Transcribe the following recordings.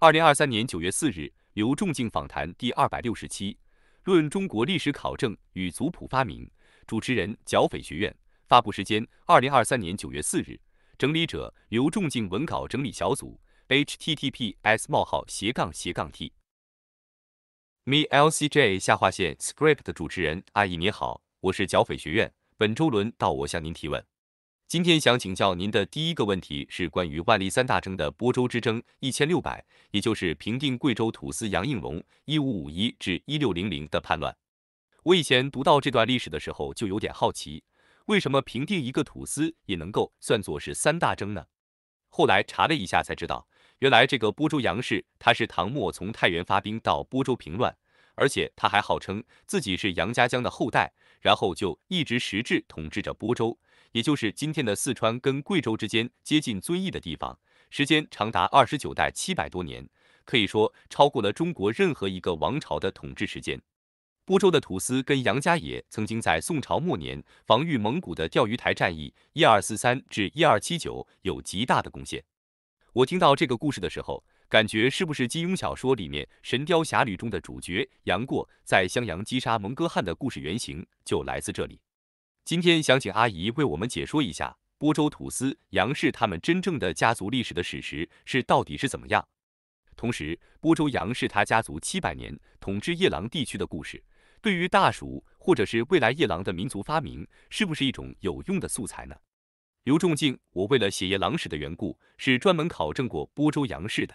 二零二三年九月四日，刘仲敬访谈第二百六十七，论中国历史考证与族谱发明。主持人剿匪学院发布时间：二零二三年九月四日。整理者刘仲敬文稿整理小组。h t t p s 冒号斜杠斜杠 t me l c j 下划线 script 的主持人阿姨您好，我是剿匪学院，本周轮到我向您提问。今天想请教您的第一个问题是关于万历三大征的播州之争一千六百，也就是平定贵州土司杨应龙（一五五一至一六零零）的叛乱。我以前读到这段历史的时候就有点好奇，为什么平定一个土司也能够算作是三大征呢？后来查了一下才知道，原来这个播州杨氏他是唐末从太原发兵到播州平乱，而且他还号称自己是杨家将的后代，然后就一直实质统治着播州。也就是今天的四川跟贵州之间接近遵义的地方，时间长达二十九代七百多年，可以说超过了中国任何一个王朝的统治时间。播州的土司跟杨家也曾经在宋朝末年防御蒙古的钓鱼台战役（一二四三至一二七九）有极大的贡献。我听到这个故事的时候，感觉是不是金庸小说里面《神雕侠侣》中的主角杨过在襄阳击杀蒙哥汗的故事原型就来自这里？今天想请阿姨为我们解说一下播州土司杨氏他们真正的家族历史的史实是到底是怎么样。同时，播州杨氏他家族七百年统治夜郎地区的故事，对于大蜀或者是未来夜郎的民族发明，是不是一种有用的素材呢？刘仲敬，我为了写夜郎史的缘故，是专门考证过播州杨氏的。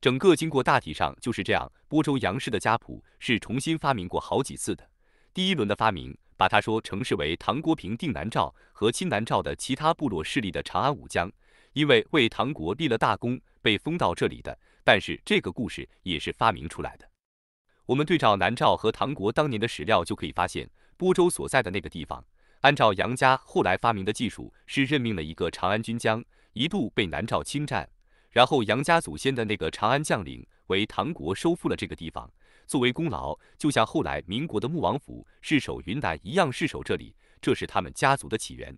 整个经过大体上就是这样，播州杨氏的家谱是重新发明过好几次的，第一轮的发明。把他说成是为唐国平定南诏和亲南诏的其他部落势力的长安武将，因为为唐国立了大功，被封到这里的。但是这个故事也是发明出来的。我们对照南诏和唐国当年的史料，就可以发现，播州所在的那个地方，按照杨家后来发明的技术，是任命了一个长安军将，一度被南诏侵占，然后杨家祖先的那个长安将领为唐国收复了这个地方。作为功劳，就像后来民国的穆王府世守云南一样世守这里，这是他们家族的起源。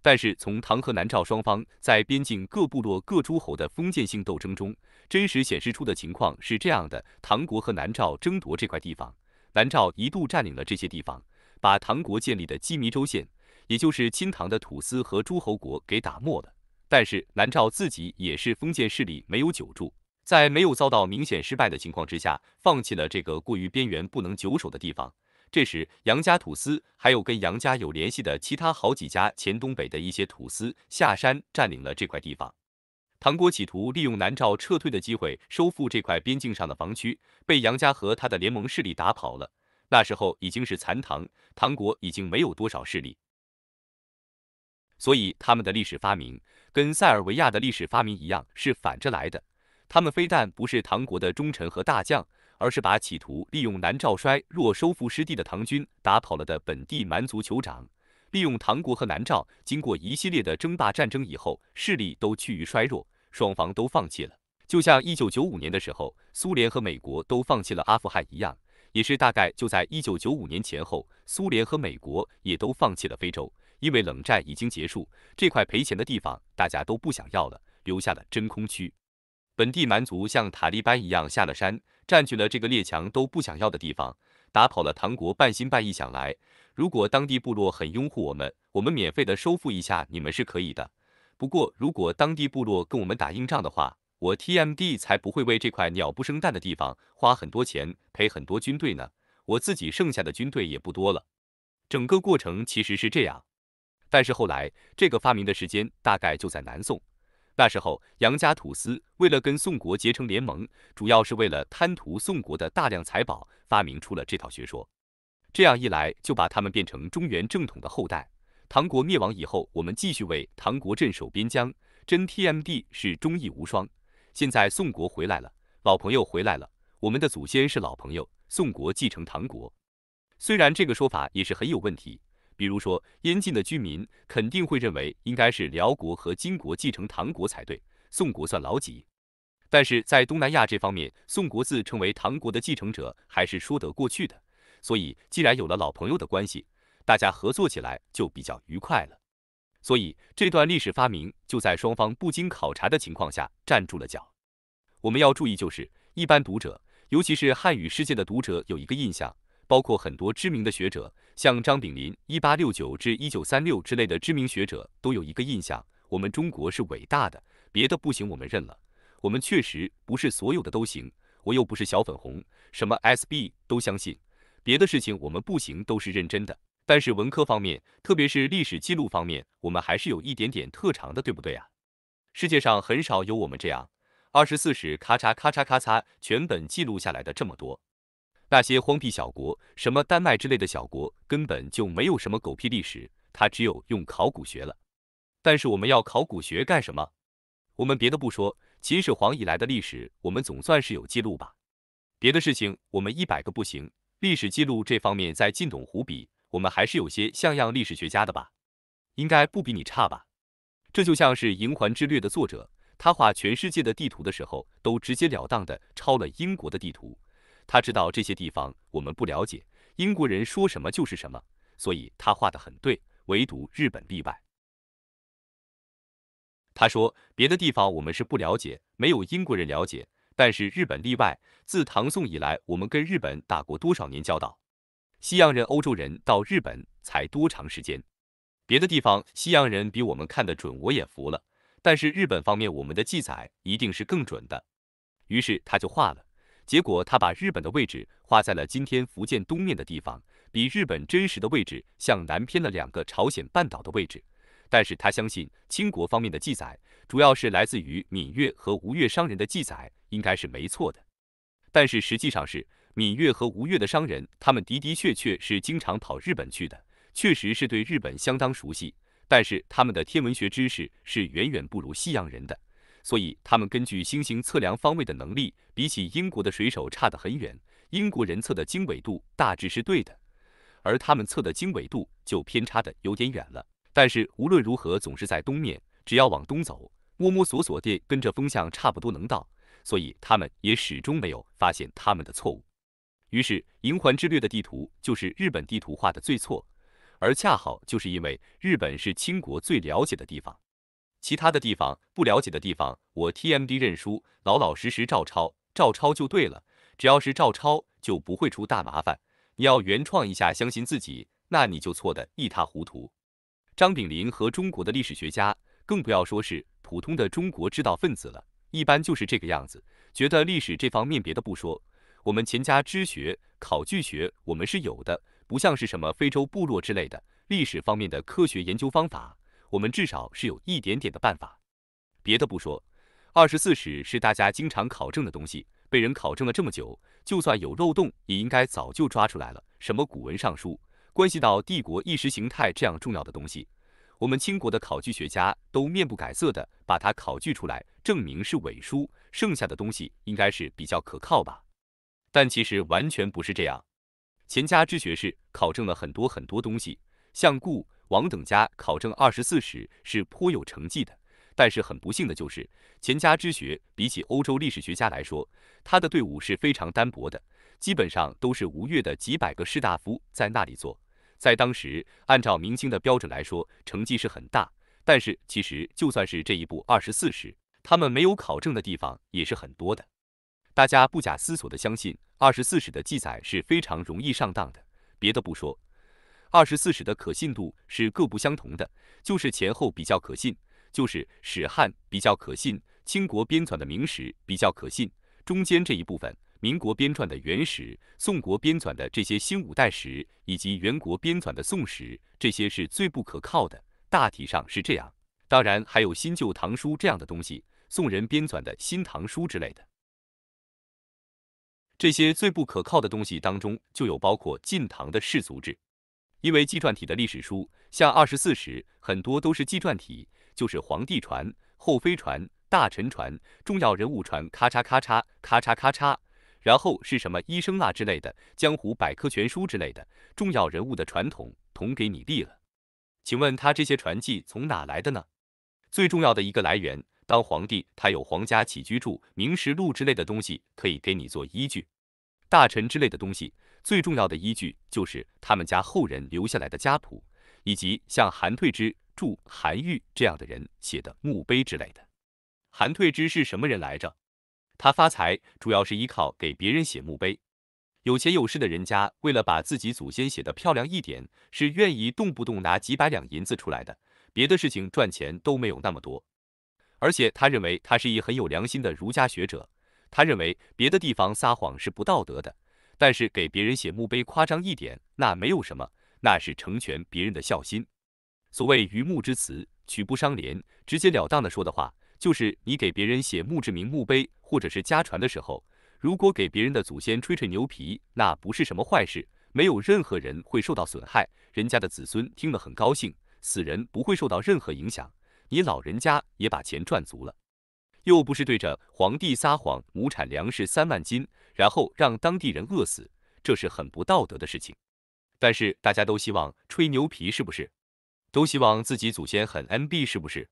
但是从唐和南诏双方在边境各部落各诸侯的封建性斗争中，真实显示出的情况是这样的：唐国和南诏争夺这块地方，南诏一度占领了这些地方，把唐国建立的羁縻州县，也就是亲唐的土司和诸侯国给打没了。但是南诏自己也是封建势力，没有久住。在没有遭到明显失败的情况之下，放弃了这个过于边缘不能久守的地方。这时，杨家土司还有跟杨家有联系的其他好几家前东北的一些土司下山占领了这块地方。唐国企图利用南诏撤退的机会收复这块边境上的防区，被杨家和他的联盟势力打跑了。那时候已经是残唐，唐国已经没有多少势力，所以他们的历史发明跟塞尔维亚的历史发明一样是反着来的。他们非但不是唐国的忠臣和大将，而是把企图利用南诏衰弱收复失地的唐军打跑了的本地蛮族酋长。利用唐国和南诏经过一系列的争霸战争以后，势力都趋于衰弱，双方都放弃了。就像一九九五年的时候，苏联和美国都放弃了阿富汗一样，也是大概就在一九九五年前后，苏联和美国也都放弃了非洲，因为冷战已经结束，这块赔钱的地方大家都不想要了，留下了真空区。本地蛮族像塔利班一样下了山，占据了这个列强都不想要的地方，打跑了唐国。半心半意想来，如果当地部落很拥护我们，我们免费的收复一下你们是可以的。不过如果当地部落跟我们打硬仗的话，我 TMD 才不会为这块鸟不生蛋的地方花很多钱，赔很多军队呢。我自己剩下的军队也不多了。整个过程其实是这样，但是后来这个发明的时间大概就在南宋。那时候，杨家土司为了跟宋国结成联盟，主要是为了贪图宋国的大量财宝，发明出了这套学说。这样一来，就把他们变成中原正统的后代。唐国灭亡以后，我们继续为唐国镇守边疆，真 TMD 是忠义无双。现在宋国回来了，老朋友回来了，我们的祖先是老朋友。宋国继承唐国，虽然这个说法也是很有问题。比如说，燕晋的居民肯定会认为应该是辽国和金国继承唐国才对，宋国算老几？但是在东南亚这方面，宋国自称为唐国的继承者还是说得过去的。所以，既然有了老朋友的关系，大家合作起来就比较愉快了。所以，这段历史发明就在双方不经考察的情况下站住了脚。我们要注意，就是一般读者，尤其是汉语世界的读者有一个印象。包括很多知名的学者，像张炳林（一八六九至一九三六）之类的知名学者，都有一个印象：我们中国是伟大的，别的不行我们认了。我们确实不是所有的都行，我又不是小粉红，什么 SB 都相信。别的事情我们不行都是认真的，但是文科方面，特别是历史记录方面，我们还是有一点点特长的，对不对啊？世界上很少有我们这样，二十四史咔嚓咔嚓咔嚓全本记录下来的这么多。那些荒僻小国，什么丹麦之类的小国，根本就没有什么狗屁历史，他只有用考古学了。但是我们要考古学干什么？我们别的不说，秦始皇以来的历史，我们总算是有记录吧。别的事情我们一百个不行，历史记录这方面在晋董湖比，我们还是有些像样历史学家的吧，应该不比你差吧？这就像是《银环之略》的作者，他画全世界的地图的时候，都直截了当的抄了英国的地图。他知道这些地方我们不了解，英国人说什么就是什么，所以他画的很对，唯独日本例外。他说别的地方我们是不了解，没有英国人了解，但是日本例外。自唐宋以来，我们跟日本打过多少年交道？西洋人、欧洲人到日本才多长时间？别的地方西洋人比我们看得准，我也服了。但是日本方面，我们的记载一定是更准的。于是他就画了。结果他把日本的位置画在了今天福建东面的地方，比日本真实的位置向南偏了两个朝鲜半岛的位置。但是他相信清国方面的记载，主要是来自于闽越和吴越商人的记载，应该是没错的。但是实际上是闽越和吴越的商人，他们的的确确是经常跑日本去的，确实是对日本相当熟悉。但是他们的天文学知识是远远不如西洋人的。所以他们根据星星测量方位的能力，比起英国的水手差得很远。英国人测的经纬度大致是对的，而他们测的经纬度就偏差的有点远了。但是无论如何，总是在东面，只要往东走，摸摸索索地跟着风向，差不多能到。所以他们也始终没有发现他们的错误。于是《银环之略》的地图就是日本地图画的最错，而恰好就是因为日本是清国最了解的地方。其他的地方不了解的地方，我 TMD 认输，老老实实照抄，照抄就对了。只要是照抄，就不会出大麻烦。你要原创一下，相信自己，那你就错得一塌糊涂。张炳林和中国的历史学家，更不要说是普通的中国知道分子了，一般就是这个样子。觉得历史这方面别的不说，我们钱家之学、考据学，我们是有的，不像是什么非洲部落之类的，历史方面的科学研究方法。我们至少是有一点点的办法，别的不说，二十四史是大家经常考证的东西，被人考证了这么久，就算有漏洞也应该早就抓出来了。什么古文尚书，关系到帝国意识形态这样重要的东西，我们清国的考据学家都面不改色的把它考据出来，证明是伪书，剩下的东西应该是比较可靠吧。但其实完全不是这样，钱家之学士考证了很多很多东西，像故王等家考证二十四史是颇有成绩的，但是很不幸的就是钱家之学比起欧洲历史学家来说，他的队伍是非常单薄的，基本上都是吴越的几百个士大夫在那里做。在当时，按照明清的标准来说，成绩是很大，但是其实就算是这一部二十四史，他们没有考证的地方也是很多的。大家不假思索的相信二十四史的记载是非常容易上当的，别的不说。二十四史的可信度是各不相同的，就是前后比较可信，就是史汉比较可信，清国编纂的明史比较可信，中间这一部分民国编撰的元史、宋国编纂的这些新五代史以及元国编纂的宋史，这些是最不可靠的。大体上是这样，当然还有新旧唐书这样的东西，宋人编纂的新唐书之类的，这些最不可靠的东西当中就有包括晋唐的世族制。因为纪传体的历史书，像二十四史，很多都是纪传体，就是皇帝传、后妃传、大臣传、重要人物传，咔嚓咔嚓咔嚓咔嚓，然后是什么医生啊之类的，江湖百科全书之类的，重要人物的传统统给你立了。请问他这些传记从哪来的呢？最重要的一个来源，当皇帝他有皇家起居住明实录之类的东西可以给你做依据。大臣之类的东西，最重要的依据就是他们家后人留下来的家谱，以及像韩退之、祝韩愈这样的人写的墓碑之类的。韩退之是什么人来着？他发财主要是依靠给别人写墓碑。有钱有势的人家，为了把自己祖先写的漂亮一点，是愿意动不动拿几百两银子出来的。别的事情赚钱都没有那么多。而且他认为，他是一很有良心的儒家学者。他认为别的地方撒谎是不道德的，但是给别人写墓碑夸张一点那没有什么，那是成全别人的孝心。所谓鱼目之辞，曲不伤廉。直截了当的说的话，就是你给别人写墓志铭、墓碑或者是家传的时候，如果给别人的祖先吹吹牛皮，那不是什么坏事，没有任何人会受到损害，人家的子孙听了很高兴，死人不会受到任何影响，你老人家也把钱赚足了。又不是对着皇帝撒谎，亩产粮食三万斤，然后让当地人饿死，这是很不道德的事情。但是大家都希望吹牛皮，是不是？都希望自己祖先很 NB，是不是？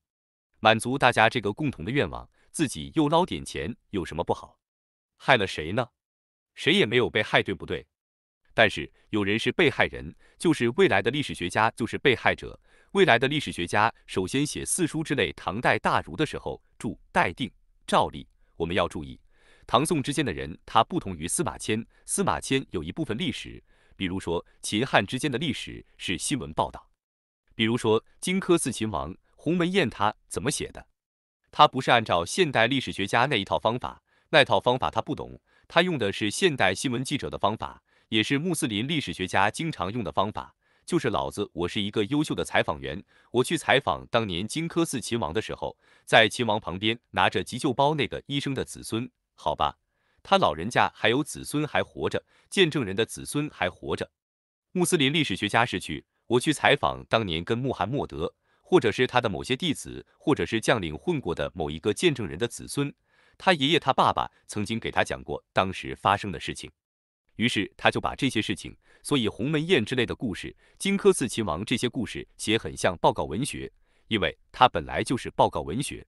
满足大家这个共同的愿望，自己又捞点钱，有什么不好？害了谁呢？谁也没有被害，对不对？但是有人是被害人，就是未来的历史学家，就是被害者。未来的历史学家首先写《四书》之类唐代大儒的时候，注待定。照例，我们要注意唐宋之间的人，他不同于司马迁。司马迁有一部分历史，比如说秦汉之间的历史是新闻报道。比如说荆轲刺秦王、鸿门宴，他怎么写的？他不是按照现代历史学家那一套方法，那套方法他不懂，他用的是现代新闻记者的方法，也是穆斯林历史学家经常用的方法。就是老子，我是一个优秀的采访员。我去采访当年荆轲刺秦王的时候，在秦王旁边拿着急救包那个医生的子孙，好吧，他老人家还有子孙还活着，见证人的子孙还活着。穆斯林历史学家逝去我去采访当年跟穆罕默德或者是他的某些弟子或者是将领混过的某一个见证人的子孙，他爷爷他爸爸曾经给他讲过当时发生的事情。于是他就把这些事情，所以鸿门宴之类的故事，荆轲刺秦王这些故事写很像报告文学，因为他本来就是报告文学，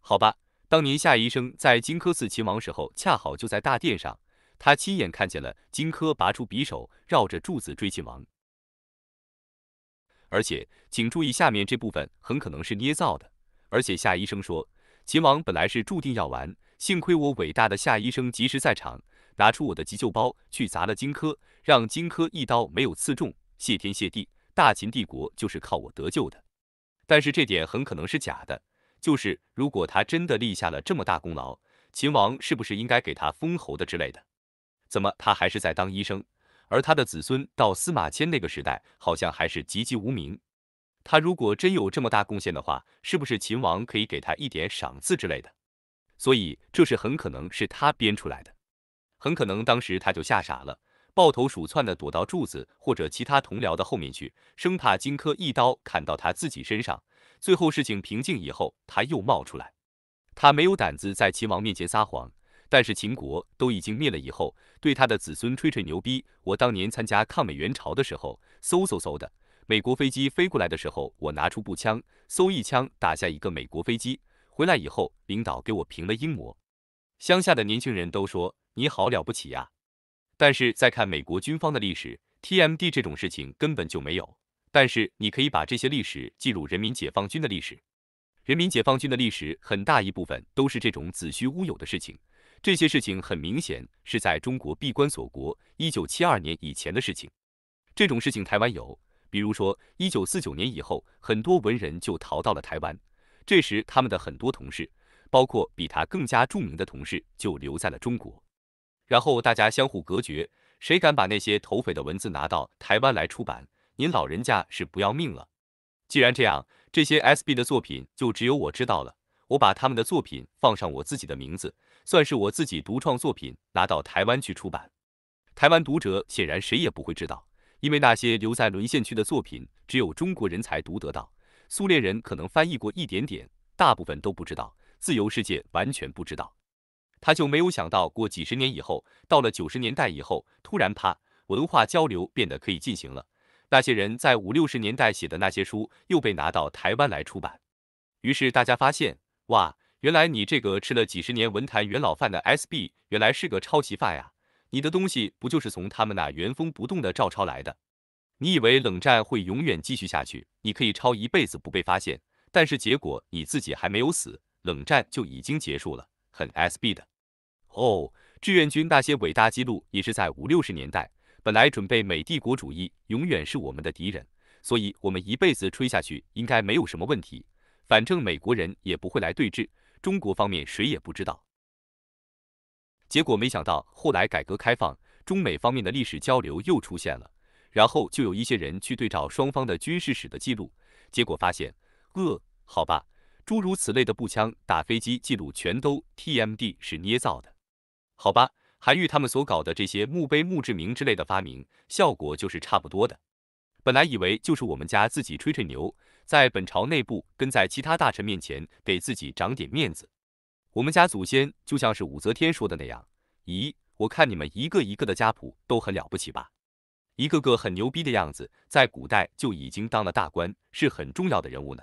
好吧？当年夏医生在荆轲刺秦王时候，恰好就在大殿上，他亲眼看见了荆轲拔出匕首，绕着柱子追秦王。而且请注意下面这部分很可能是捏造的，而且夏医生说，秦王本来是注定要完，幸亏我伟大的夏医生及时在场。拿出我的急救包去砸了荆轲，让荆轲一刀没有刺中，谢天谢地，大秦帝国就是靠我得救的。但是这点很可能是假的，就是如果他真的立下了这么大功劳，秦王是不是应该给他封侯的之类的？怎么他还是在当医生，而他的子孙到司马迁那个时代好像还是籍籍无名？他如果真有这么大贡献的话，是不是秦王可以给他一点赏赐之类的？所以这是很可能是他编出来的。很可能当时他就吓傻了，抱头鼠窜地躲到柱子或者其他同僚的后面去，生怕荆轲一刀砍到他自己身上。最后事情平静以后，他又冒出来。他没有胆子在秦王面前撒谎，但是秦国都已经灭了以后，对他的子孙吹吹牛逼。我当年参加抗美援朝的时候，嗖嗖嗖的，美国飞机飞过来的时候，我拿出步枪，嗖一枪打下一个美国飞机。回来以后，领导给我评了英模。乡下的年轻人都说。你好了不起呀！但是再看美国军方的历史，TMD 这种事情根本就没有。但是你可以把这些历史记录人民解放军的历史，人民解放军的历史很大一部分都是这种子虚乌有的事情。这些事情很明显是在中国闭关锁国一九七二年以前的事情。这种事情台湾有，比如说一九四九年以后，很多文人就逃到了台湾，这时他们的很多同事，包括比他更加著名的同事，就留在了中国。然后大家相互隔绝，谁敢把那些投匪的文字拿到台湾来出版？您老人家是不要命了。既然这样，这些 SB 的作品就只有我知道了。我把他们的作品放上我自己的名字，算是我自己独创作品，拿到台湾去出版。台湾读者显然谁也不会知道，因为那些留在沦陷区的作品只有中国人才读得到，苏联人可能翻译过一点点，大部分都不知道，自由世界完全不知道。他就没有想到，过几十年以后，到了九十年代以后，突然啪，文化交流变得可以进行了。那些人在五六十年代写的那些书，又被拿到台湾来出版。于是大家发现，哇，原来你这个吃了几十年文坛元老饭的 SB，原来是个抄袭犯呀！你的东西不就是从他们那原封不动的照抄来的？你以为冷战会永远继续下去？你可以抄一辈子不被发现，但是结果你自己还没有死，冷战就已经结束了，很 SB 的。哦，志愿军那些伟大记录也是在五六十年代。本来准备美帝国主义永远是我们的敌人，所以我们一辈子吹下去应该没有什么问题。反正美国人也不会来对峙，中国方面谁也不知道。结果没想到后来改革开放，中美方面的历史交流又出现了，然后就有一些人去对照双方的军事史的记录，结果发现，呃，好吧，诸如此类的步枪打飞机记录全都 TMD 是捏造的。好吧，韩愈他们所搞的这些墓碑、墓志铭之类的发明，效果就是差不多的。本来以为就是我们家自己吹吹牛，在本朝内部跟在其他大臣面前给自己长点面子。我们家祖先就像是武则天说的那样，咦，我看你们一个一个的家谱都很了不起吧？一个个很牛逼的样子，在古代就已经当了大官，是很重要的人物呢。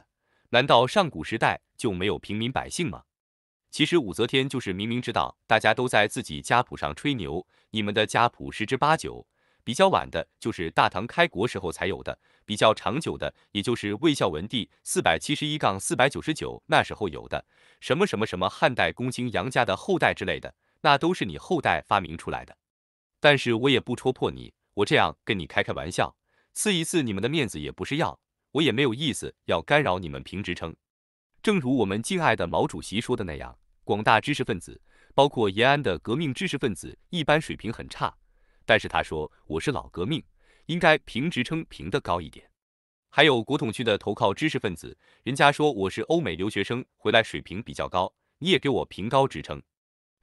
难道上古时代就没有平民百姓吗？其实武则天就是明明知道大家都在自己家谱上吹牛，你们的家谱十之八九比较晚的，就是大唐开国时候才有的；比较长久的，也就是魏孝文帝四百七十一杠四百九十九那时候有的。什么什么什么汉代公卿杨家的后代之类的，那都是你后代发明出来的。但是我也不戳破你，我这样跟你开开玩笑，赐一次你们的面子也不是要，我也没有意思要干扰你们评职称。正如我们敬爱的毛主席说的那样。广大知识分子，包括延安的革命知识分子，一般水平很差。但是他说：“我是老革命，应该评职称评的高一点。”还有国统区的投靠知识分子，人家说我是欧美留学生回来，水平比较高，你也给我评高职称。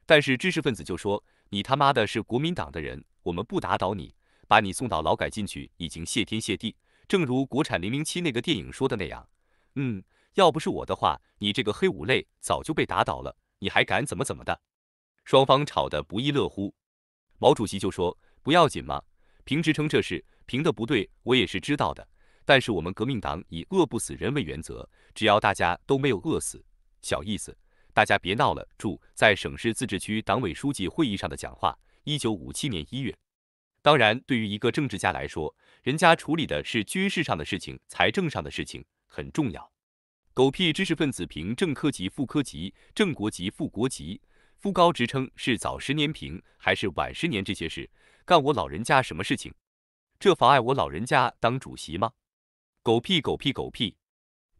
但是知识分子就说：“你他妈的是国民党的人，我们不打倒你，把你送到劳改进去已经谢天谢地。”正如国产零零七那个电影说的那样：“嗯，要不是我的话，你这个黑五类早就被打倒了。”你还敢怎么怎么的？双方吵得不亦乐乎。毛主席就说：“不要紧嘛，评职称这事评的不对，我也是知道的。但是我们革命党以饿不死人为原则，只要大家都没有饿死，小意思。大家别闹了。”住，在省、市、自治区党委书记会议上的讲话，一九五七年一月。当然，对于一个政治家来说，人家处理的是军事上的事情、财政上的事情，很重要。狗屁知识分子评正科级、副科级、正国级、副国级、副高职称是早十年评还是晚十年？这些事干我老人家什么事情？这妨碍我老人家当主席吗？狗屁！狗屁！狗屁！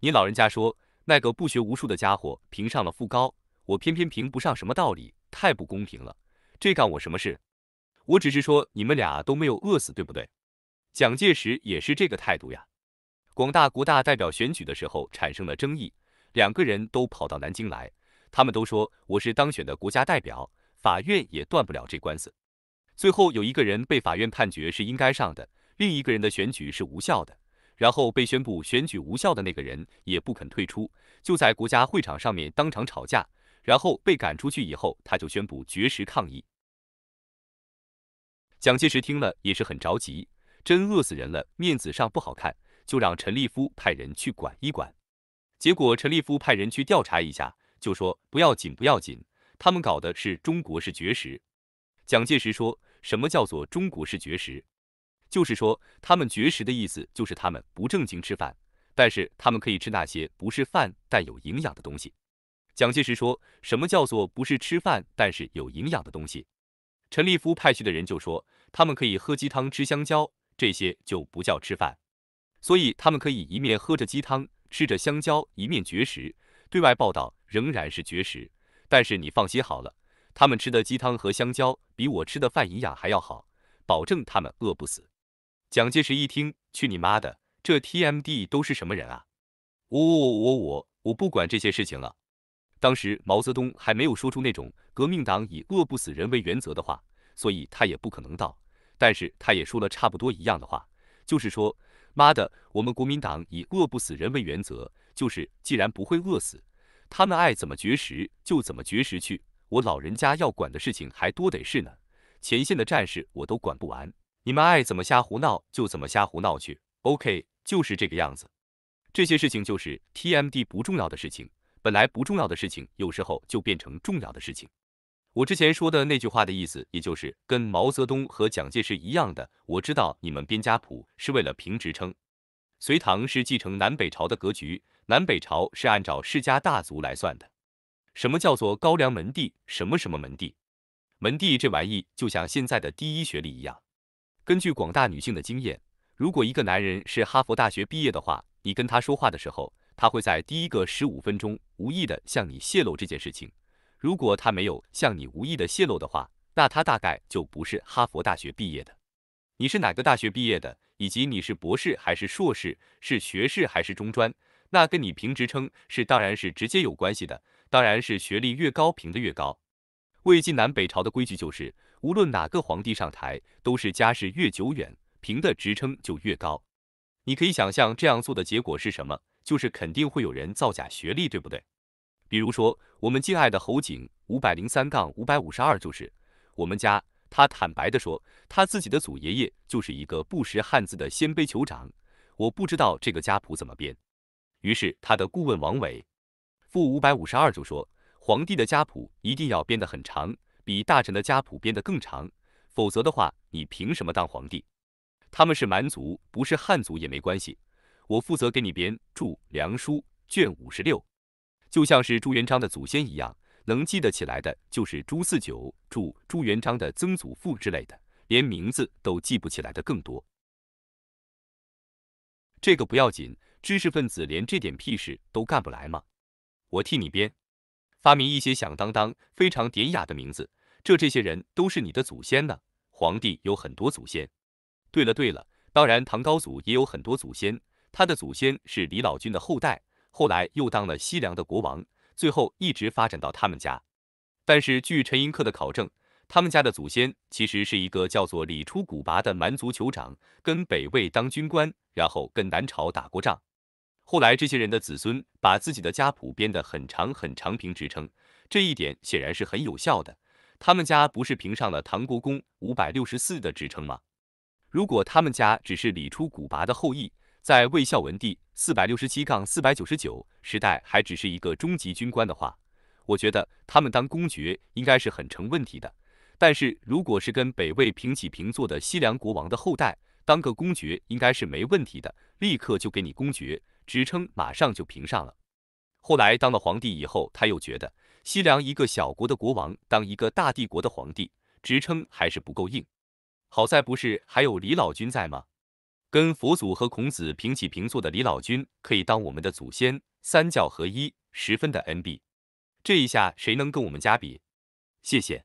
你老人家说那个不学无术的家伙评上了副高，我偏偏评不上，什么道理？太不公平了！这干我什么事？我只是说你们俩都没有饿死，对不对？蒋介石也是这个态度呀。广大国大代表选举的时候产生了争议，两个人都跑到南京来，他们都说我是当选的国家代表，法院也断不了这官司。最后有一个人被法院判决是应该上的，另一个人的选举是无效的，然后被宣布选举无效的那个人也不肯退出，就在国家会场上面当场吵架，然后被赶出去以后，他就宣布绝食抗议。蒋介石听了也是很着急，真饿死人了，面子上不好看。就让陈立夫派人去管一管，结果陈立夫派人去调查一下，就说不要紧不要紧，他们搞的是中国式绝食。蒋介石说什么叫做中国式绝食，就是说他们绝食的意思就是他们不正经吃饭，但是他们可以吃那些不是饭但有营养的东西。蒋介石说什么叫做不是吃饭但是有营养的东西，陈立夫派去的人就说他们可以喝鸡汤吃香蕉，这些就不叫吃饭。所以他们可以一面喝着鸡汤，吃着香蕉，一面绝食。对外报道仍然是绝食，但是你放心好了，他们吃的鸡汤和香蕉比我吃的饭营养还要好，保证他们饿不死。蒋介石一听，去你妈的！这 TMD 都是什么人啊？我我我我我不管这些事情了。当时毛泽东还没有说出那种革命党以饿不死人为原则的话，所以他也不可能到，但是他也说了差不多一样的话，就是说。妈的，我们国民党以饿不死人为原则，就是既然不会饿死，他们爱怎么绝食就怎么绝食去。我老人家要管的事情还多得是呢，前线的战士我都管不完，你们爱怎么瞎胡闹就怎么瞎胡闹去。OK，就是这个样子，这些事情就是 TMD 不重要的事情，本来不重要的事情，有时候就变成重要的事情。我之前说的那句话的意思，也就是跟毛泽东和蒋介石一样的。我知道你们编家谱是为了评职称。隋唐是继承南北朝的格局，南北朝是按照世家大族来算的。什么叫做高粱门第？什么什么门第？门第这玩意就像现在的第一学历一样。根据广大女性的经验，如果一个男人是哈佛大学毕业的话，你跟他说话的时候，他会在第一个十五分钟无意的向你泄露这件事情。如果他没有向你无意的泄露的话，那他大概就不是哈佛大学毕业的。你是哪个大学毕业的？以及你是博士还是硕士？是学士还是中专？那跟你评职称是当然是直接有关系的，当然是学历越高评的越高。魏晋南北朝的规矩就是，无论哪个皇帝上台，都是家世越久远，评的职称就越高。你可以想象这样做的结果是什么？就是肯定会有人造假学历，对不对？比如说，我们敬爱的侯景五百零三杠五百五十二就是我们家。他坦白的说，他自己的祖爷爷就是一个不识汉字的鲜卑酋长。我不知道这个家谱怎么编。于是他的顾问王伟负五百五十二就说，皇帝的家谱一定要编得很长，比大臣的家谱编得更长，否则的话，你凭什么当皇帝？他们是蛮族，不是汉族也没关系。我负责给你编。《注梁书》卷五十六。就像是朱元璋的祖先一样，能记得起来的就是朱四九、朱朱元璋的曾祖父之类的，连名字都记不起来的更多。这个不要紧，知识分子连这点屁事都干不来吗？我替你编，发明一些响当当、非常典雅的名字。这这些人都是你的祖先呢。皇帝有很多祖先。对了对了，当然唐高祖也有很多祖先，他的祖先是李老君的后代。后来又当了西凉的国王，最后一直发展到他们家。但是据陈寅恪的考证，他们家的祖先其实是一个叫做李出古拔的蛮族酋长，跟北魏当军官，然后跟南朝打过仗。后来这些人的子孙把自己的家谱编得很长很长，评职称这一点显然是很有效的。他们家不是评上了唐国公五百六十四的职称吗？如果他们家只是李出古拔的后裔，在魏孝文帝四百六十七杠四百九十九时代，还只是一个中级军官的话，我觉得他们当公爵应该是很成问题的。但是如果是跟北魏平起平坐的西凉国王的后代，当个公爵应该是没问题的，立刻就给你公爵职称，马上就评上了。后来当了皇帝以后，他又觉得西凉一个小国的国王当一个大帝国的皇帝，职称还是不够硬。好在不是还有李老君在吗？跟佛祖和孔子平起平坐的李老君可以当我们的祖先，三教合一，十分的 NB。这一下谁能跟我们家比？谢谢。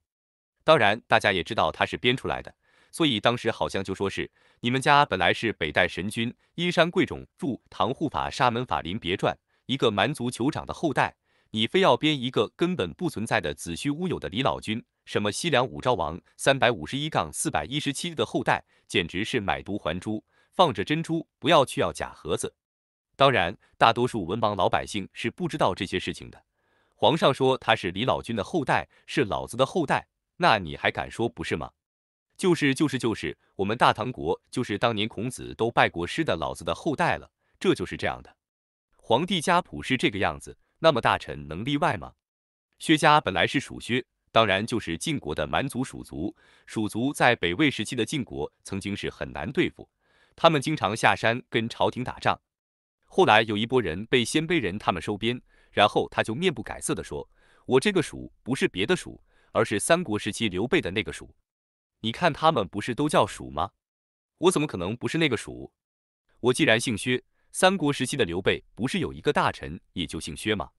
当然，大家也知道他是编出来的，所以当时好像就说是你们家本来是北代神君阴山贵种入唐护法沙门法林别传一个蛮族酋长的后代，你非要编一个根本不存在的子虚乌有的李老君，什么西凉武昭王三百五十一杠四百一十七的后代，简直是买椟还珠。放着珍珠不要去要假盒子，当然大多数文盲老百姓是不知道这些事情的。皇上说他是李老君的后代，是老子的后代，那你还敢说不是吗？就是就是就是，我们大唐国就是当年孔子都拜过师的老子的后代了，这就是这样的。皇帝家谱是这个样子，那么大臣能例外吗？薛家本来是蜀薛，当然就是晋国的蛮族蜀族，蜀族在北魏时期的晋国曾经是很难对付。他们经常下山跟朝廷打仗，后来有一拨人被鲜卑人他们收编，然后他就面不改色的说：“我这个蜀不是别的蜀，而是三国时期刘备的那个蜀。你看他们不是都叫蜀吗？我怎么可能不是那个蜀？我既然姓薛，三国时期的刘备不是有一个大臣也就姓薛吗？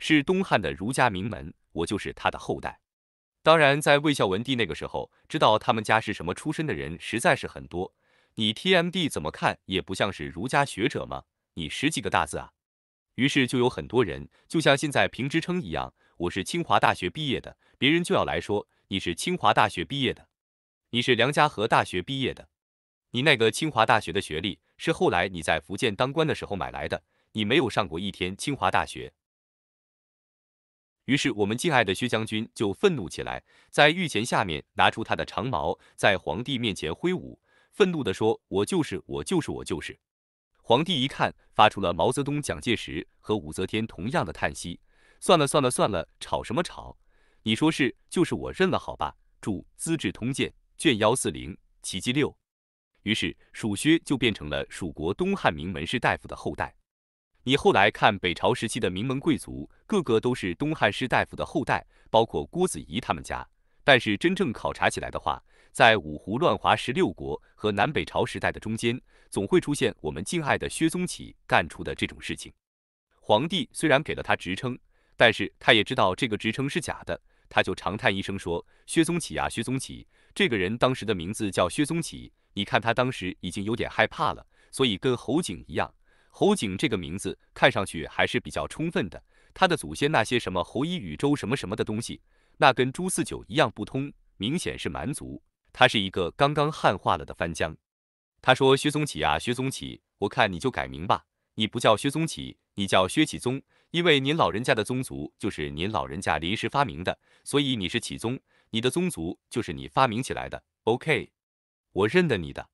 是东汉的儒家名门，我就是他的后代。当然，在魏孝文帝那个时候，知道他们家是什么出身的人实在是很多。”你 TMD 怎么看也不像是儒家学者吗？你十几个大字啊！于是就有很多人，就像现在评职称一样，我是清华大学毕业的，别人就要来说你是清华大学毕业的，你是梁家河大学毕业的，你那个清华大学的学历是后来你在福建当官的时候买来的，你没有上过一天清华大学。于是我们敬爱的薛将军就愤怒起来，在御前下面拿出他的长矛，在皇帝面前挥舞。愤怒地说：“我就是我就是我就是。”皇帝一看，发出了毛泽东、蒋介石和武则天同样的叹息：“算了算了算了，吵什么吵？你说是就是，我认了，好吧。”注《资治通鉴》卷幺四零，奇迹六。于是，蜀薛就变成了蜀国东汉名门士大夫的后代。你后来看北朝时期的名门贵族，个个都是东汉士大夫的后代，包括郭子仪他们家。但是真正考察起来的话，在五胡乱华、十六国和南北朝时代的中间，总会出现我们敬爱的薛宗起干出的这种事情。皇帝虽然给了他职称，但是他也知道这个职称是假的，他就长叹一声说：“薛宗起呀，薛宗起，这个人当时的名字叫薛宗起。你看他当时已经有点害怕了，所以跟侯景一样。侯景这个名字看上去还是比较充分的，他的祖先那些什么侯一宇州什么什么的东西，那跟朱四九一样不通，明显是蛮族。”他是一个刚刚汉化了的番江。他说：“薛宗起啊，薛宗起，我看你就改名吧。你不叫薛宗起，你叫薛启宗。因为您老人家的宗族就是您老人家临时发明的，所以你是启宗，你的宗族就是你发明起来的。OK，我认得你的。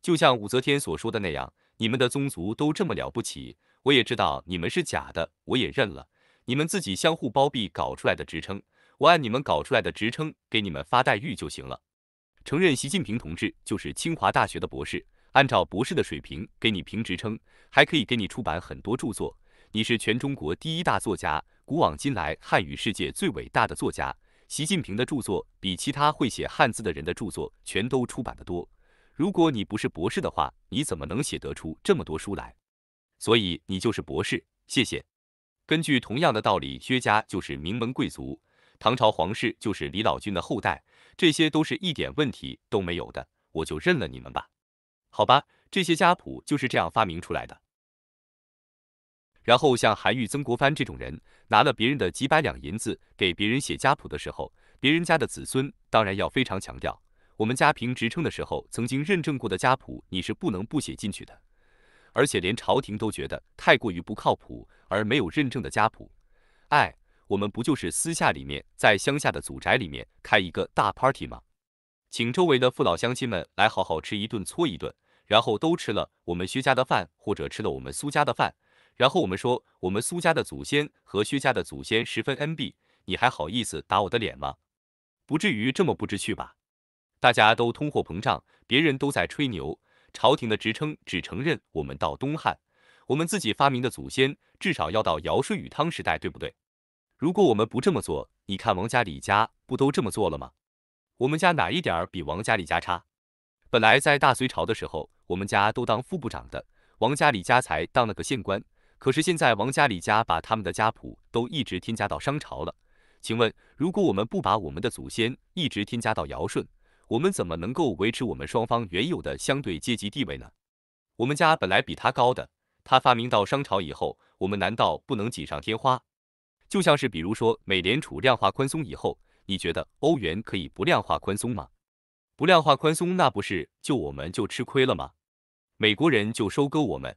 就像武则天所说的那样，你们的宗族都这么了不起，我也知道你们是假的，我也认了。你们自己相互包庇搞出来的职称，我按你们搞出来的职称给你们发待遇就行了。”承认习近平同志就是清华大学的博士，按照博士的水平给你评职称，还可以给你出版很多著作。你是全中国第一大作家，古往今来汉语世界最伟大的作家。习近平的著作比其他会写汉字的人的著作全都出版的多。如果你不是博士的话，你怎么能写得出这么多书来？所以你就是博士，谢谢。根据同样的道理，薛家就是名门贵族，唐朝皇室就是李老君的后代。这些都是一点问题都没有的，我就认了你们吧，好吧，这些家谱就是这样发明出来的。然后像韩愈、曾国藩这种人，拿了别人的几百两银子给别人写家谱的时候，别人家的子孙当然要非常强调，我们家评职称的时候曾经认证过的家谱，你是不能不写进去的。而且连朝廷都觉得太过于不靠谱，而没有认证的家谱，哎。我们不就是私下里面在乡下的祖宅里面开一个大 party 吗？请周围的父老乡亲们来好好吃一顿搓一顿，然后都吃了我们薛家的饭或者吃了我们苏家的饭，然后我们说我们苏家的祖先和薛家的祖先十分恩庇，你还好意思打我的脸吗？不至于这么不知趣吧？大家都通货膨胀，别人都在吹牛，朝廷的职称只承认我们到东汉，我们自己发明的祖先至少要到尧舜禹汤时代，对不对？如果我们不这么做，你看王家李家不都这么做了吗？我们家哪一点比王家李家差？本来在大隋朝的时候，我们家都当副部长的，王家李家才当了个县官。可是现在王家李家把他们的家谱都一直添加到商朝了。请问，如果我们不把我们的祖先一直添加到尧舜，我们怎么能够维持我们双方原有的相对阶级地位呢？我们家本来比他高的，他发明到商朝以后，我们难道不能锦上添花？就像是，比如说美联储量化宽松以后，你觉得欧元可以不量化宽松吗？不量化宽松，那不是就我们就吃亏了吗？美国人就收割我们，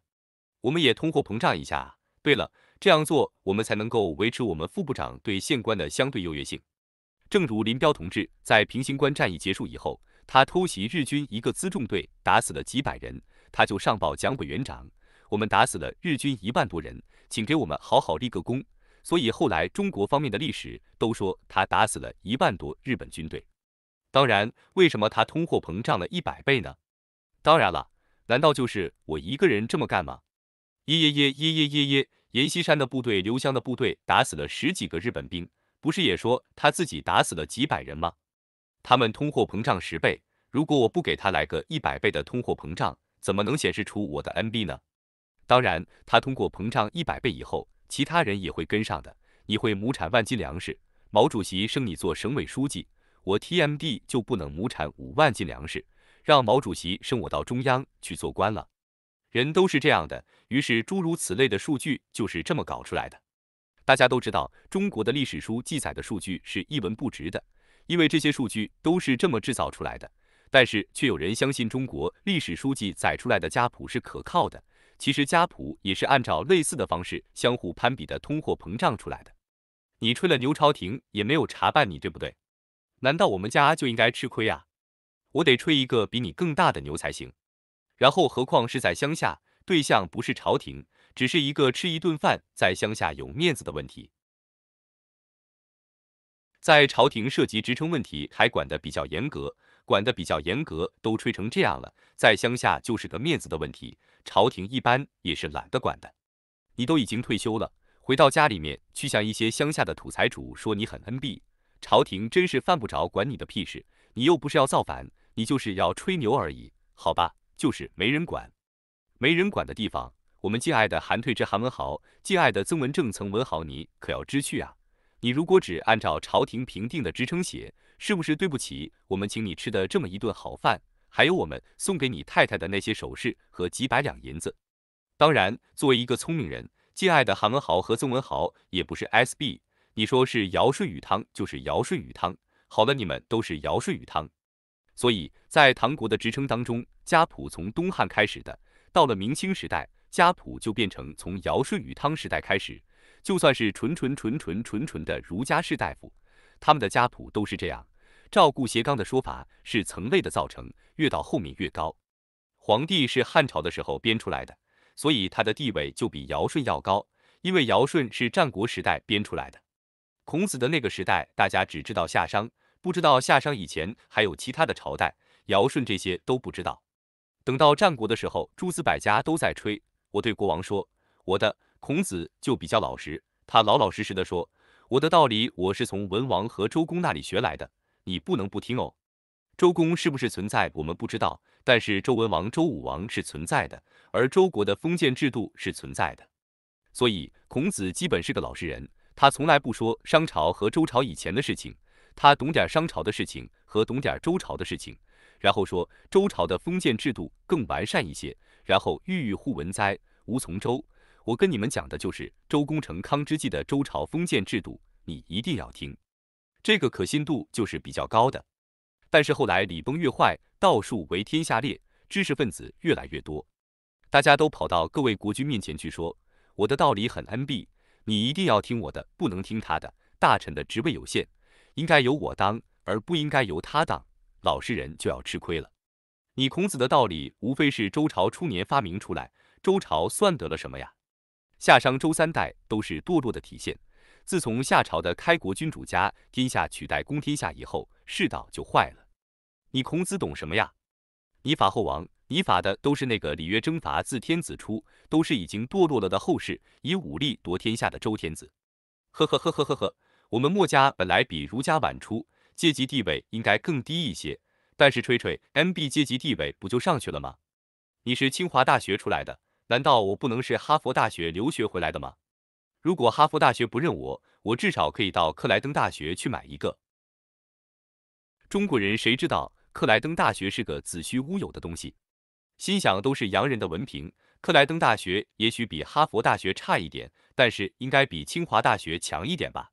我们也通货膨胀一下。对了，这样做我们才能够维持我们副部长对县官的相对优越性。正如林彪同志在平型关战役结束以后，他偷袭日军一个辎重队，打死了几百人，他就上报蒋委员长，我们打死了日军一万多人，请给我们好好立个功。所以后来中国方面的历史都说他打死了一万多日本军队。当然，为什么他通货膨胀了一百倍呢？当然了，难道就是我一个人这么干吗？耶耶耶耶耶耶耶！阎锡山的部队、刘湘的部队打死了十几个日本兵，不是也说他自己打死了几百人吗？他们通货膨胀十倍，如果我不给他来个一百倍的通货膨胀，怎么能显示出我的 NB 呢？当然，他通货膨胀一百倍以后。其他人也会跟上的，你会亩产万斤粮食，毛主席升你做省委书记，我 TMD 就不能亩产五万斤粮食，让毛主席升我到中央去做官了。人都是这样的，于是诸如此类的数据就是这么搞出来的。大家都知道，中国的历史书记载的数据是一文不值的，因为这些数据都是这么制造出来的。但是却有人相信中国历史书记载出来的家谱是可靠的。其实家谱也是按照类似的方式相互攀比的，通货膨胀出来的。你吹了牛，朝廷也没有查办你，对不对？难道我们家就应该吃亏啊？我得吹一个比你更大的牛才行。然后，何况是在乡下，对象不是朝廷，只是一个吃一顿饭，在乡下有面子的问题。在朝廷，涉及职称问题还管得比较严格。管得比较严格，都吹成这样了，在乡下就是个面子的问题，朝廷一般也是懒得管的。你都已经退休了，回到家里面去向一些乡下的土财主说你很恩庇，朝廷真是犯不着管你的屁事，你又不是要造反，你就是要吹牛而已，好吧，就是没人管，没人管的地方。我们敬爱的韩退之、韩文豪，敬爱的曾文正、曾文豪，你可要知趣啊！你如果只按照朝廷评定的职称写。是不是对不起？我们请你吃的这么一顿好饭，还有我们送给你太太的那些首饰和几百两银子。当然，作为一个聪明人，敬爱的韩文豪和曾文豪也不是 S B。你说是尧舜禹汤，就是尧舜禹汤。好了，你们都是尧舜禹汤。所以在唐国的职称当中，家谱从东汉开始的，到了明清时代，家谱就变成从尧舜禹汤时代开始。就算是纯纯纯纯纯纯的儒家士大夫，他们的家谱都是这样。照顾斜纲的说法是层类的造成，越到后面越高。皇帝是汉朝的时候编出来的，所以他的地位就比尧舜要高，因为尧舜是战国时代编出来的。孔子的那个时代，大家只知道夏商，不知道夏商以前还有其他的朝代，尧舜这些都不知道。等到战国的时候，诸子百家都在吹。我对国王说，我的孔子就比较老实，他老老实实的说，我的道理我是从文王和周公那里学来的。你不能不听哦，周公是不是存在，我们不知道，但是周文王、周武王是存在的，而周国的封建制度是存在的，所以孔子基本是个老实人，他从来不说商朝和周朝以前的事情，他懂点商朝的事情和懂点周朝的事情，然后说周朝的封建制度更完善一些，然后郁郁乎文哉，吾从周。我跟你们讲的就是周公成康之际的周朝封建制度，你一定要听。这个可信度就是比较高的，但是后来礼崩乐坏，道术为天下裂，知识分子越来越多，大家都跑到各位国君面前去说，我的道理很 NB，你一定要听我的，不能听他的。大臣的职位有限，应该由我当，而不应该由他当，老实人就要吃亏了。你孔子的道理无非是周朝初年发明出来，周朝算得了什么呀？夏商周三代都是堕落的体现。自从夏朝的开国君主家天下取代公天下以后，世道就坏了。你孔子懂什么呀？你法后王，你法的都是那个礼乐征伐自天子出，都是已经堕落了的后世以武力夺天下的周天子。呵呵呵呵呵呵。我们墨家本来比儒家晚出，阶级地位应该更低一些，但是吹吹 MB，阶级地位不就上去了吗？你是清华大学出来的，难道我不能是哈佛大学留学回来的吗？如果哈佛大学不认我，我至少可以到克莱登大学去买一个。中国人谁知道克莱登大学是个子虚乌有的东西？心想都是洋人的文凭，克莱登大学也许比哈佛大学差一点，但是应该比清华大学强一点吧。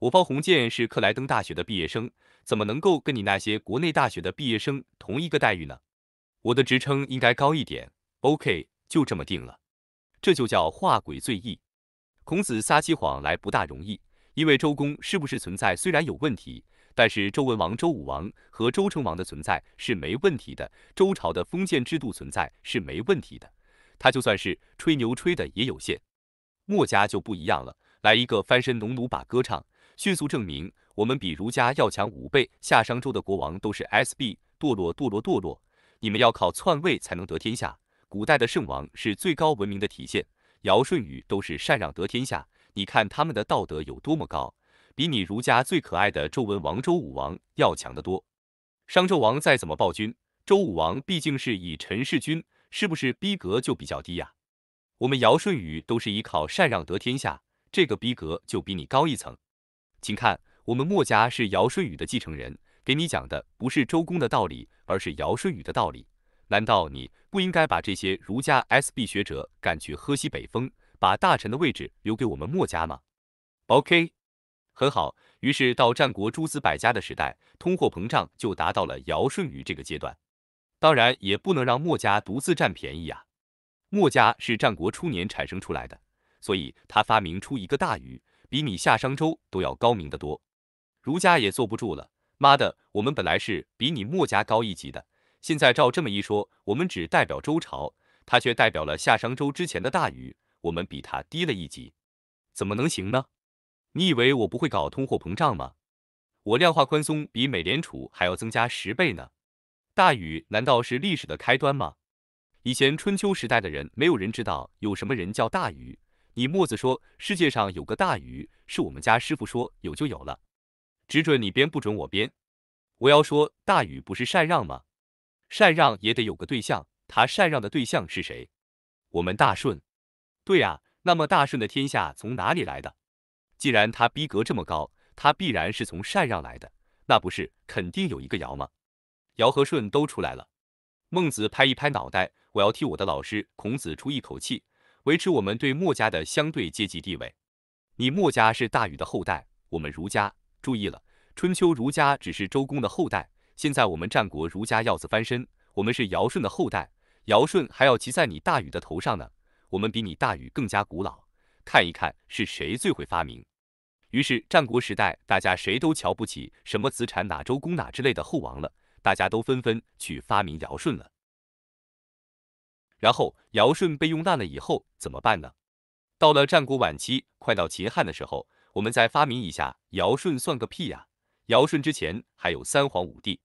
我方鸿渐是克莱登大学的毕业生，怎么能够跟你那些国内大学的毕业生同一个待遇呢？我的职称应该高一点。OK，就这么定了。这就叫画鬼醉意。孔子撒起谎来不大容易，因为周公是不是存在虽然有问题，但是周文王、周武王和周成王的存在是没问题的，周朝的封建制度存在是没问题的。他就算是吹牛吹的也有限。墨家就不一样了，来一个翻身农奴把歌唱，迅速证明我们比儒家要强五倍。夏商周的国王都是 S B，堕落堕落堕落，你们要靠篡位才能得天下。古代的圣王是最高文明的体现。尧舜禹都是禅让得天下，你看他们的道德有多么高，比你儒家最可爱的周文王、周武王要强得多。商纣王再怎么暴君，周武王毕竟是以臣弑君，是不是逼格就比较低呀？我们尧舜禹都是依靠禅让得天下，这个逼格就比你高一层。请看，我们墨家是尧舜禹的继承人，给你讲的不是周公的道理，而是尧舜禹的道理。难道你不应该把这些儒家 S B 学者赶去喝西北风，把大臣的位置留给我们墨家吗？OK，很好。于是到战国诸子百家的时代，通货膨胀就达到了尧舜禹这个阶段。当然也不能让墨家独自占便宜呀。墨家是战国初年产生出来的，所以他发明出一个大禹，比你夏商周都要高明得多。儒家也坐不住了，妈的，我们本来是比你墨家高一级的。现在照这么一说，我们只代表周朝，他却代表了夏商周之前的大禹，我们比他低了一级，怎么能行呢？你以为我不会搞通货膨胀吗？我量化宽松比美联储还要增加十倍呢。大禹难道是历史的开端吗？以前春秋时代的人没有人知道有什么人叫大禹，你墨子说世界上有个大禹，是我们家师傅说有就有了，只准你编不准我编。我要说大禹不是禅让吗？禅让也得有个对象，他禅让的对象是谁？我们大顺。对呀，那么大顺的天下从哪里来的？既然他逼格这么高，他必然是从禅让来的，那不是肯定有一个尧吗？尧和舜都出来了。孟子拍一拍脑袋，我要替我的老师孔子出一口气，维持我们对墨家的相对阶级地位。你墨家是大禹的后代，我们儒家，注意了，春秋儒家只是周公的后代。现在我们战国儒家要子翻身，我们是尧舜的后代，尧舜还要骑在你大禹的头上呢。我们比你大禹更加古老，看一看是谁最会发明。于是战国时代，大家谁都瞧不起什么子产、哪周公哪之类的后王了，大家都纷纷去发明尧舜了。然后尧舜被用烂了以后怎么办呢？到了战国晚期，快到秦汉的时候，我们再发明一下尧舜算个屁呀！尧舜之前还有三皇五帝，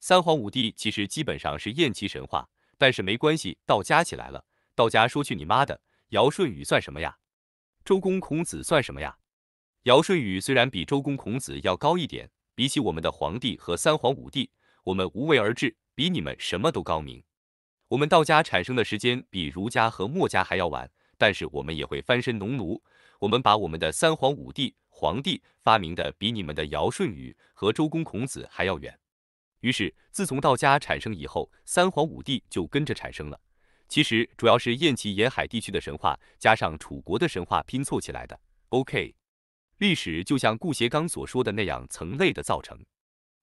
三皇五帝其实基本上是偃旗神话，但是没关系，道家起来了。道家说去你妈的，尧舜禹算什么呀？周公孔子算什么呀？尧舜禹虽然比周公孔子要高一点，比起我们的皇帝和三皇五帝，我们无为而治，比你们什么都高明。我们道家产生的时间比儒家和墨家还要晚，但是我们也会翻身农奴。我们把我们的三皇五帝皇帝发明的比你们的尧舜禹和周公孔子还要远。于是，自从道家产生以后，三皇五帝就跟着产生了。其实主要是燕齐沿海地区的神话加上楚国的神话拼凑起来的。OK，历史就像顾颉刚所说的那样，层类的造成。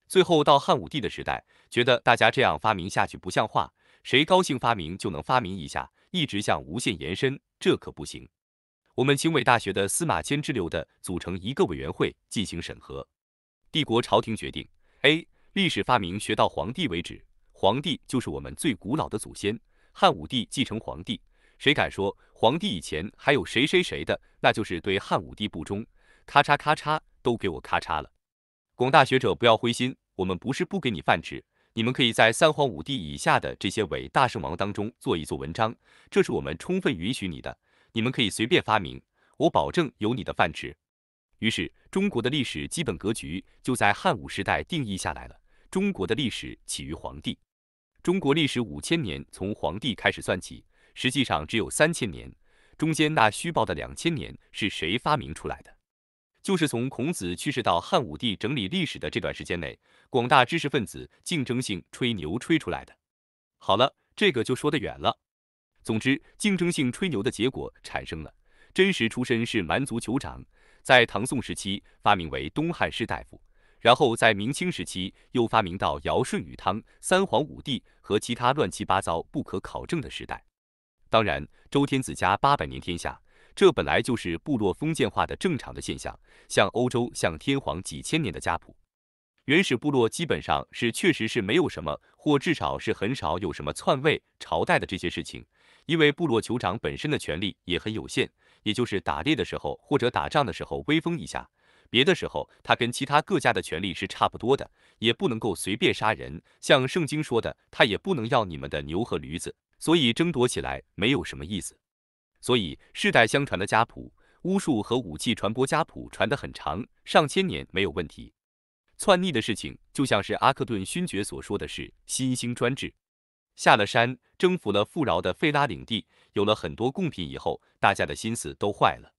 最后到汉武帝的时代，觉得大家这样发明下去不像话，谁高兴发明就能发明一下，一直向无限延伸，这可不行。我们秦伟大学的司马迁之流的组成一个委员会进行审核。帝国朝廷决定：a. 历史发明学到皇帝为止，皇帝就是我们最古老的祖先。汉武帝继承皇帝，谁敢说皇帝以前还有谁谁谁的，那就是对汉武帝不忠。咔嚓咔嚓，都给我咔嚓了。广大学者不要灰心，我们不是不给你饭吃，你们可以在三皇五帝以下的这些伟大圣王当中做一做文章，这是我们充分允许你的。你们可以随便发明，我保证有你的饭吃。于是，中国的历史基本格局就在汉武时代定义下来了。中国的历史起于皇帝，中国历史五千年从皇帝开始算起，实际上只有三千年，中间那虚报的两千年是谁发明出来的？就是从孔子去世到汉武帝整理历史的这段时间内，广大知识分子竞争性吹牛吹出来的。好了，这个就说得远了。总之，竞争性吹牛的结果产生了真实出身是蛮族酋长，在唐宋时期发明为东汉士大夫，然后在明清时期又发明到尧舜禹汤三皇五帝和其他乱七八糟不可考证的时代。当然，周天子家八百年天下，这本来就是部落封建化的正常的现象。像欧洲，像天皇几千年的家谱，原始部落基本上是确实是没有什么，或至少是很少有什么篡位朝代的这些事情。因为部落酋长本身的权力也很有限，也就是打猎的时候或者打仗的时候威风一下，别的时候他跟其他各家的权力是差不多的，也不能够随便杀人。像圣经说的，他也不能要你们的牛和驴子，所以争夺起来没有什么意思。所以世代相传的家谱、巫术和武器传播家谱传得很长，上千年没有问题。篡逆的事情，就像是阿克顿勋爵所说的是新兴专制。下了山，征服了富饶的费拉领地，有了很多贡品以后，大家的心思都坏了。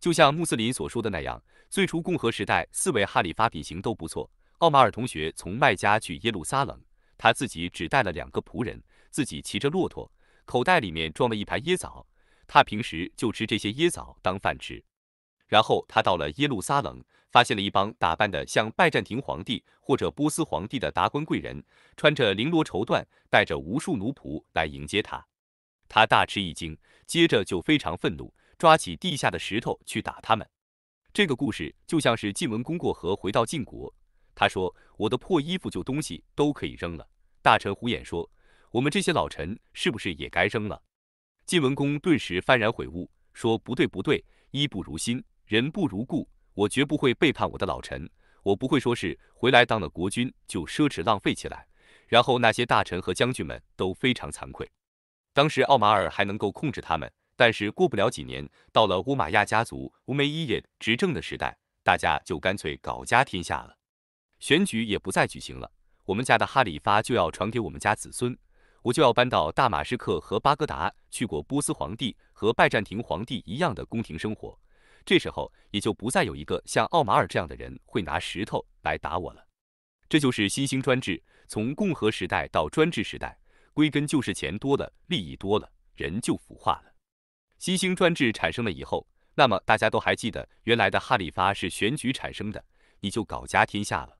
就像穆斯林所说的那样，最初共和时代四位哈里发品行都不错。奥马尔同学从麦加去耶路撒冷，他自己只带了两个仆人，自己骑着骆驼，口袋里面装了一盘椰枣，他平时就吃这些椰枣当饭吃。然后他到了耶路撒冷，发现了一帮打扮的像拜占庭皇帝或者波斯皇帝的达官贵人，穿着绫罗绸缎，带着无数奴仆来迎接他。他大吃一惊，接着就非常愤怒，抓起地下的石头去打他们。这个故事就像是晋文公过河回到晋国，他说我的破衣服旧东西都可以扔了。大臣胡衍说，我们这些老臣是不是也该扔了？晋文公顿时幡然悔悟，说不对不对，衣不如新。人不如故，我绝不会背叛我的老臣，我不会说是回来当了国君就奢侈浪费起来。然后那些大臣和将军们都非常惭愧。当时奥马尔还能够控制他们，但是过不了几年，到了乌玛亚家族乌梅伊耶执政的时代，大家就干脆搞家天下了，选举也不再举行了。我们家的哈里发就要传给我们家子孙，我就要搬到大马士革和巴格达去过波斯皇帝和拜占庭皇帝一样的宫廷生活。这时候也就不再有一个像奥马尔这样的人会拿石头来打我了。这就是新兴专制，从共和时代到专制时代，归根就是钱多了，利益多了，人就腐化了。新兴专制产生了以后，那么大家都还记得原来的哈里发是选举产生的，你就搞家天下了。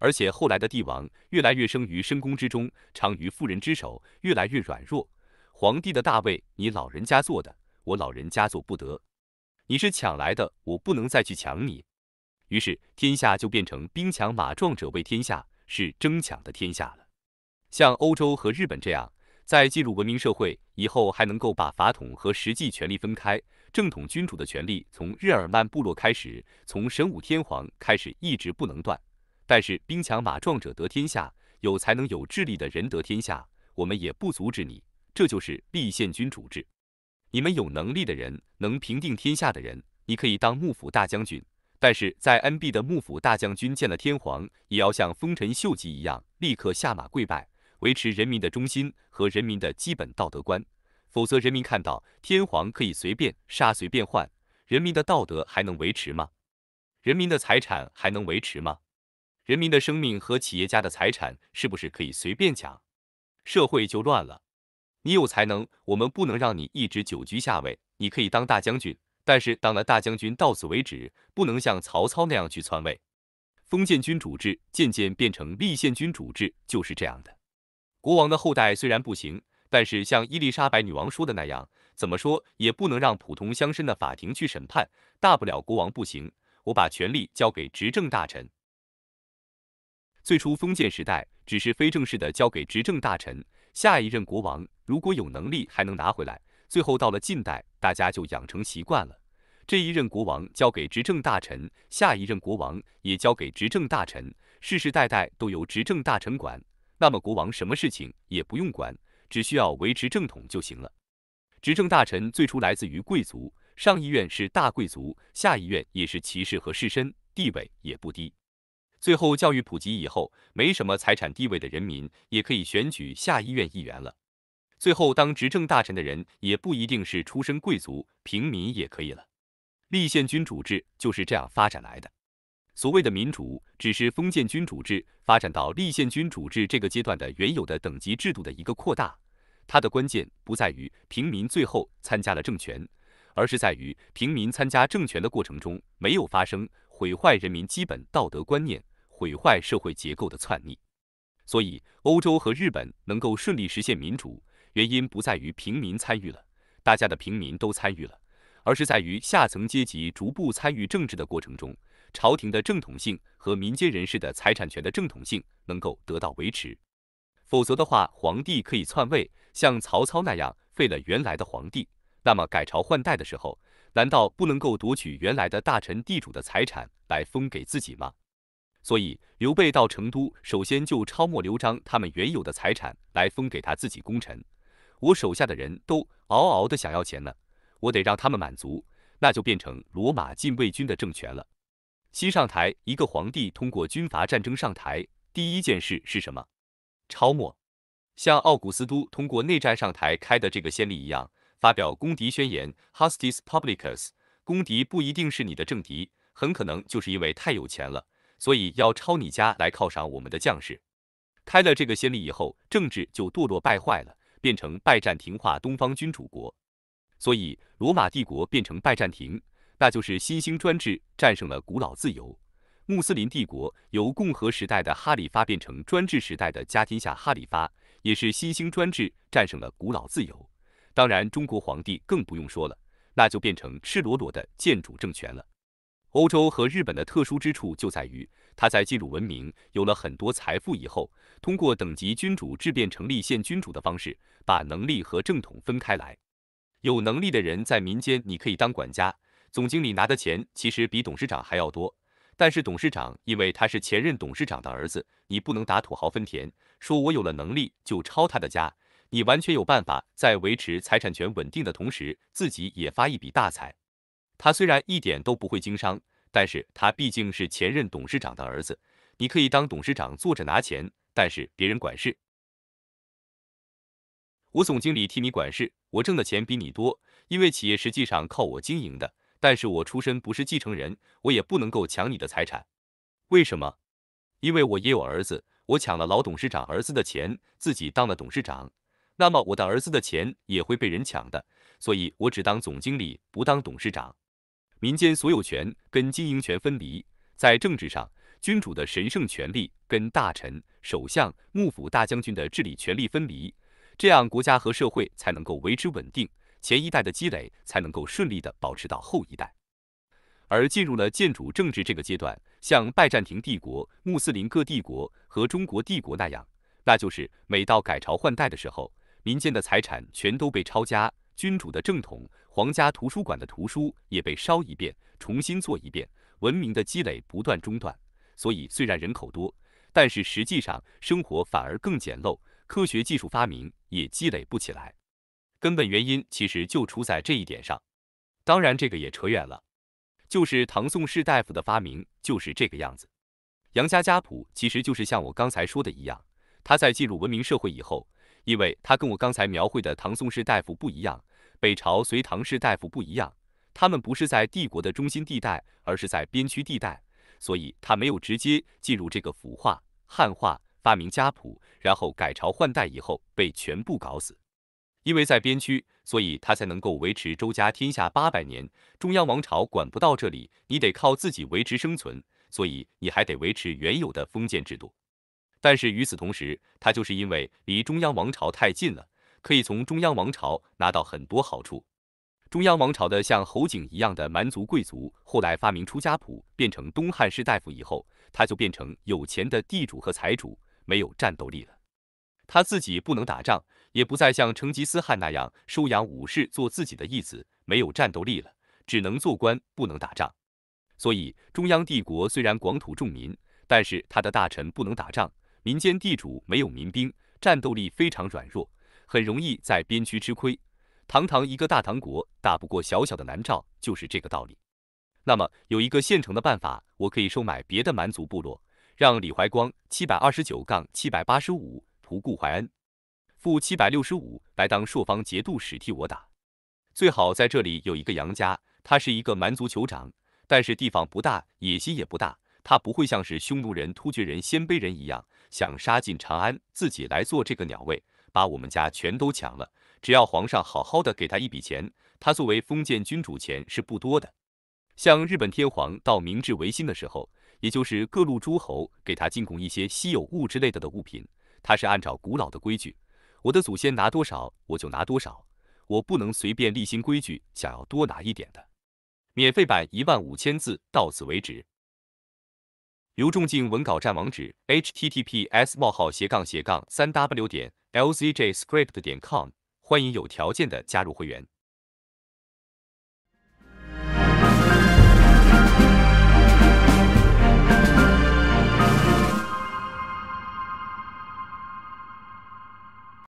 而且后来的帝王越来越生于深宫之中，长于妇人之手，越来越软弱。皇帝的大位，你老人家坐的，我老人家坐不得。你是抢来的，我不能再去抢你。于是天下就变成兵强马壮者为天下，是争抢的天下了。像欧洲和日本这样，在进入文明社会以后，还能够把法统和实际权力分开，正统君主的权力从日耳曼部落开始，从神武天皇开始一直不能断。但是兵强马壮者得天下，有才能有智力的人得天下，我们也不阻止你。这就是立宪君主制。你们有能力的人，能平定天下的人，你可以当幕府大将军。但是在 N B 的幕府大将军见了天皇，也要像丰臣秀吉一样，立刻下马跪拜，维持人民的忠心和人民的基本道德观。否则，人民看到天皇可以随便杀随便换，人民的道德还能维持吗？人民的财产还能维持吗？人民的生命和企业家的财产是不是可以随便抢？社会就乱了。你有才能，我们不能让你一直久居下位。你可以当大将军，但是当了大将军到此为止，不能像曹操那样去篡位。封建君主制渐渐变成立宪君主制，就是这样的。国王的后代虽然不行，但是像伊丽莎白女王说的那样，怎么说也不能让普通乡绅的法庭去审判。大不了国王不行，我把权力交给执政大臣。最初封建时代只是非正式的交给执政大臣，下一任国王。如果有能力还能拿回来，最后到了近代，大家就养成习惯了。这一任国王交给执政大臣，下一任国王也交给执政大臣，世世代代都由执政大臣管。那么国王什么事情也不用管，只需要维持正统就行了。执政大臣最初来自于贵族，上议院是大贵族，下议院也是骑士和士绅，地位也不低。最后教育普及以后，没什么财产地位的人民也可以选举下议院议员了。最后，当执政大臣的人也不一定是出身贵族，平民也可以了。立宪君主制就是这样发展来的。所谓的民主，只是封建君主制发展到立宪君主制这个阶段的原有的等级制度的一个扩大。它的关键不在于平民最后参加了政权，而是在于平民参加政权的过程中没有发生毁坏人民基本道德观念、毁坏社会结构的篡逆。所以，欧洲和日本能够顺利实现民主。原因不在于平民参与了，大家的平民都参与了，而是在于下层阶级逐步参与政治的过程中，朝廷的正统性和民间人士的财产权的正统性能够得到维持。否则的话，皇帝可以篡位，像曹操那样废了原来的皇帝，那么改朝换代的时候，难道不能够夺取原来的大臣地主的财产来封给自己吗？所以刘备到成都，首先就抄没刘璋他们原有的财产来封给他自己功臣。我手下的人都嗷嗷的想要钱呢，我得让他们满足，那就变成罗马禁卫军的政权了。新上台一个皇帝通过军阀战争上台，第一件事是什么？抄没，像奥古斯都通过内战上台开的这个先例一样，发表公敌宣言，hostis publicus，公敌不一定是你的政敌，很可能就是因为太有钱了，所以要抄你家来犒赏我们的将士。开了这个先例以后，政治就堕落败坏了。变成拜占庭化东方君主国，所以罗马帝国变成拜占庭，那就是新兴专制战胜了古老自由。穆斯林帝国由共和时代的哈里发变成专制时代的家天下哈里发，也是新兴专制战胜了古老自由。当然，中国皇帝更不用说了，那就变成赤裸裸的建主政权了。欧洲和日本的特殊之处就在于。他在进入文明，有了很多财富以后，通过等级君主质变成立宪君主的方式，把能力和正统分开来。有能力的人在民间，你可以当管家、总经理，拿的钱其实比董事长还要多。但是董事长，因为他是前任董事长的儿子，你不能打土豪分田，说我有了能力就抄他的家。你完全有办法在维持财产权稳定的同时，自己也发一笔大财。他虽然一点都不会经商。但是他毕竟是前任董事长的儿子，你可以当董事长坐着拿钱，但是别人管事。我总经理替你管事，我挣的钱比你多，因为企业实际上靠我经营的。但是我出身不是继承人，我也不能够抢你的财产。为什么？因为我也有儿子，我抢了老董事长儿子的钱，自己当了董事长，那么我的儿子的钱也会被人抢的，所以我只当总经理，不当董事长。民间所有权跟经营权分离，在政治上，君主的神圣权力跟大臣、首相、幕府大将军的治理权力分离，这样国家和社会才能够维持稳定，前一代的积累才能够顺利的保持到后一代。而进入了建主政治这个阶段，像拜占庭帝国、穆斯林各帝国和中国帝国那样，那就是每到改朝换代的时候，民间的财产全都被抄家，君主的正统。皇家图书馆的图书也被烧一遍，重新做一遍，文明的积累不断中断。所以虽然人口多，但是实际上生活反而更简陋，科学技术发明也积累不起来。根本原因其实就出在这一点上。当然这个也扯远了，就是唐宋士大夫的发明就是这个样子。杨家家谱其实就是像我刚才说的一样，他在进入文明社会以后，因为他跟我刚才描绘的唐宋士大夫不一样。北朝隋唐士大夫不一样，他们不是在帝国的中心地带，而是在边区地带，所以他没有直接进入这个腐化、汉化、发明家谱，然后改朝换代以后被全部搞死。因为在边区，所以他才能够维持周家天下八百年。中央王朝管不到这里，你得靠自己维持生存，所以你还得维持原有的封建制度。但是与此同时，他就是因为离中央王朝太近了。可以从中央王朝拿到很多好处。中央王朝的像侯景一样的蛮族贵族，后来发明出家谱，变成东汉士大夫以后，他就变成有钱的地主和财主，没有战斗力了。他自己不能打仗，也不再像成吉思汗那样收养武士做自己的义子，没有战斗力了，只能做官不能打仗。所以中央帝国虽然广土重民，但是他的大臣不能打仗，民间地主没有民兵，战斗力非常软弱。很容易在边区吃亏，堂堂一个大唐国打不过小小的南诏，就是这个道理。那么有一个现成的办法，我可以收买别的蛮族部落，让李怀光七百二十九杠七百八十五仆顾怀恩负七百六十五来当朔方节度使替我打。最好在这里有一个杨家，他是一个蛮族酋长，但是地方不大，野心也不大，他不会像是匈奴人、突厥人、鲜卑人一样想杀进长安，自己来做这个鸟位。把我们家全都抢了，只要皇上好好的给他一笔钱，他作为封建君主钱是不多的。像日本天皇到明治维新的时候，也就是各路诸侯给他进贡一些稀有物之类的的物品，他是按照古老的规矩，我的祖先拿多少我就拿多少，我不能随便立新规矩，想要多拿一点的。免费版一万五千字到此为止。刘仲敬文稿站网址：https://www. 杠杠斜 l z j s c r i p t c o m 欢迎有条件的加入会员。